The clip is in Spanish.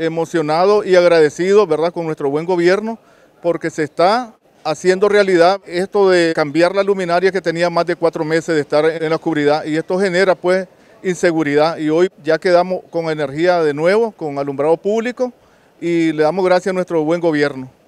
emocionado y agradecido, ¿verdad?, con nuestro buen gobierno, porque se está haciendo realidad esto de cambiar la luminaria que tenía más de cuatro meses de estar en la oscuridad y esto genera pues inseguridad y hoy ya quedamos con energía de nuevo, con alumbrado público y le damos gracias a nuestro buen gobierno.